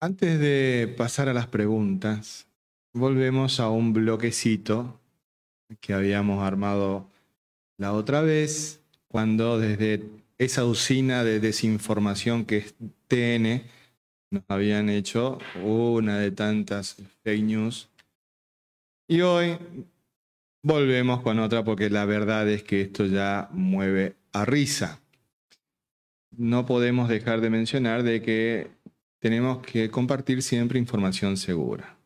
Antes de pasar a las preguntas, volvemos a un bloquecito que habíamos armado la otra vez, cuando desde esa usina de desinformación que es TN, nos habían hecho una de tantas fake news. Y hoy volvemos con otra porque la verdad es que esto ya mueve a risa. No podemos dejar de mencionar de que tenemos que compartir siempre información segura.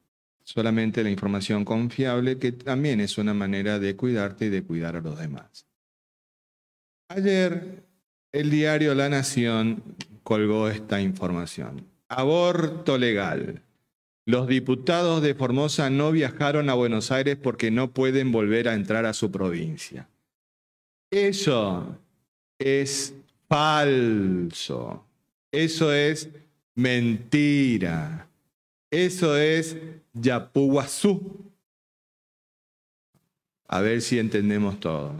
Solamente la información confiable, que también es una manera de cuidarte y de cuidar a los demás. Ayer el diario La Nación colgó esta información. Aborto legal. Los diputados de Formosa no viajaron a Buenos Aires porque no pueden volver a entrar a su provincia. Eso es falso. Eso es Mentira. Eso es yapuazú A ver si entendemos todos.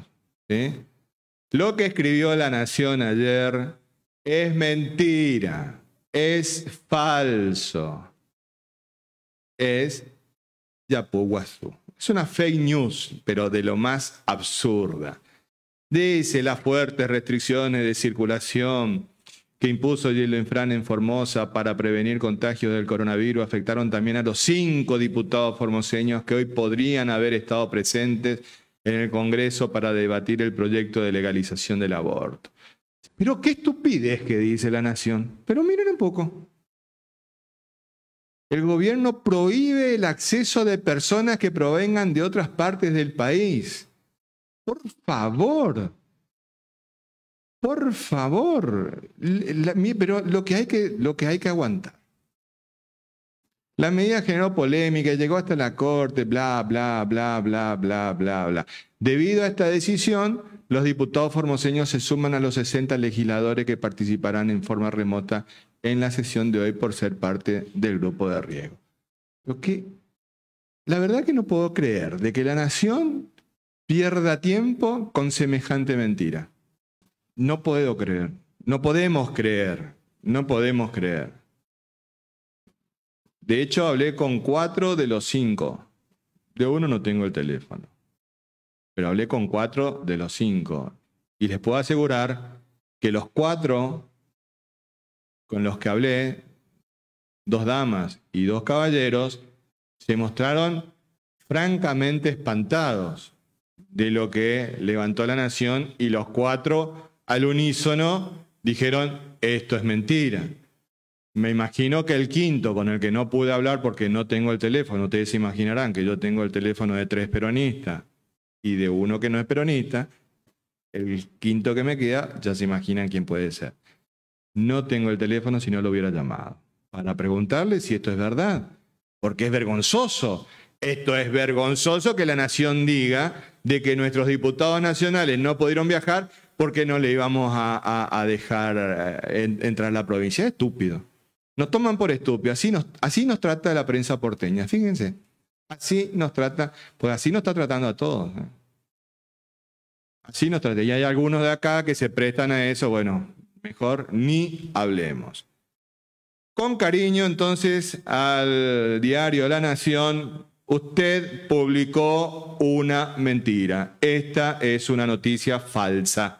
Lo que escribió La Nación ayer es mentira, es falso, es Yapuwasu. Es una fake news, pero de lo más absurda. Dice las fuertes restricciones de circulación que impuso Gilles Fran en Formosa para prevenir contagios del coronavirus afectaron también a los cinco diputados formoseños que hoy podrían haber estado presentes en el Congreso para debatir el proyecto de legalización del aborto. Pero qué estupidez que dice la nación. Pero miren un poco. El gobierno prohíbe el acceso de personas que provengan de otras partes del país. Por favor, por favor, pero lo que, hay que, aguantar. La medida generó polémica, llegó hasta la corte, bla, bla, bla, bla, bla, bla, bla. Debido a esta decisión, los diputados formoseños se suman a los 60 legisladores que participarán en forma remota en la sesión de hoy por ser parte del grupo de riego. Lo la verdad que no puedo creer de que la nación pierda tiempo con semejante mentira. No puedo creer. No podemos creer. No podemos creer. De hecho, hablé con cuatro de los cinco. De uno no tengo el teléfono. Pero hablé con cuatro de los cinco. Y les puedo asegurar que los cuatro con los que hablé, dos damas y dos caballeros, se mostraron francamente espantados de lo que levantó la nación y los cuatro al unísono dijeron, esto es mentira. Me imagino que el quinto, con el que no pude hablar porque no tengo el teléfono, ustedes se imaginarán que yo tengo el teléfono de tres peronistas y de uno que no es peronista, el quinto que me queda, ya se imaginan quién puede ser. No tengo el teléfono si no lo hubiera llamado para preguntarle si esto es verdad, porque es vergonzoso. Esto es vergonzoso que la nación diga de que nuestros diputados nacionales no pudieron viajar porque no le íbamos a, dejar eh, entrar la provincia. Estúpido. Nos toman por estúpido. Así nos, así nos trata la prensa porteña. Fíjense. Así nos trata, pues así nos está tratando a todos. Así nos trata. Y hay algunos de acá que se prestan a eso. Bueno, mejor ni hablemos. Con cariño entonces al diario La Nación, usted publicó una mentira. Esta es una noticia falsa.